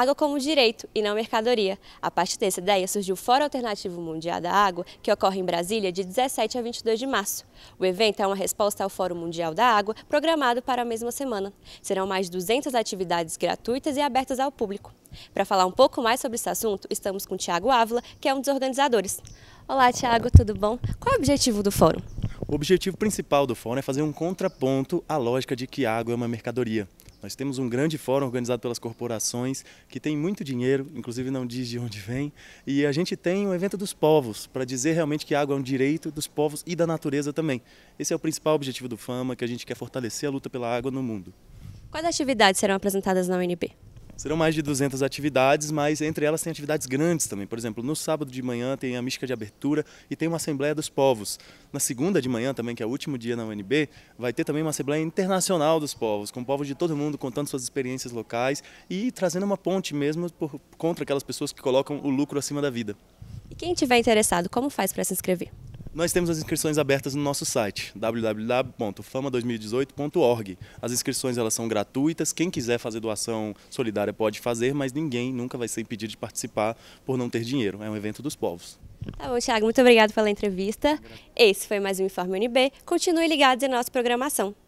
água como direito e não mercadoria. A partir dessa ideia surgiu o Fórum Alternativo Mundial da Água, que ocorre em Brasília de 17 a 22 de março. O evento é uma resposta ao Fórum Mundial da Água, programado para a mesma semana. Serão mais de 200 atividades gratuitas e abertas ao público. Para falar um pouco mais sobre esse assunto, estamos com o Tiago Ávila, que é um dos organizadores. Olá, Tiago, tudo bom? Qual é o objetivo do fórum? O objetivo principal do fórum é fazer um contraponto à lógica de que água é uma mercadoria. Nós temos um grande fórum organizado pelas corporações, que tem muito dinheiro, inclusive não diz de onde vem, e a gente tem um evento dos povos, para dizer realmente que a água é um direito dos povos e da natureza também. Esse é o principal objetivo do FAMA, que a gente quer fortalecer a luta pela água no mundo. Quais atividades serão apresentadas na UNB? Serão mais de 200 atividades, mas entre elas tem atividades grandes também. Por exemplo, no sábado de manhã tem a mística de abertura e tem uma Assembleia dos Povos. Na segunda de manhã também, que é o último dia na UNB, vai ter também uma Assembleia Internacional dos Povos, com povos de todo mundo contando suas experiências locais e trazendo uma ponte mesmo por, contra aquelas pessoas que colocam o lucro acima da vida. E quem tiver interessado, como faz para se inscrever? Nós temos as inscrições abertas no nosso site, www.fama2018.org. As inscrições elas são gratuitas, quem quiser fazer doação solidária pode fazer, mas ninguém nunca vai ser impedido de participar por não ter dinheiro. É um evento dos povos. Tá bom, Thiago, muito obrigado pela entrevista. Esse foi mais um Informe UNB. Continue ligados em nossa programação.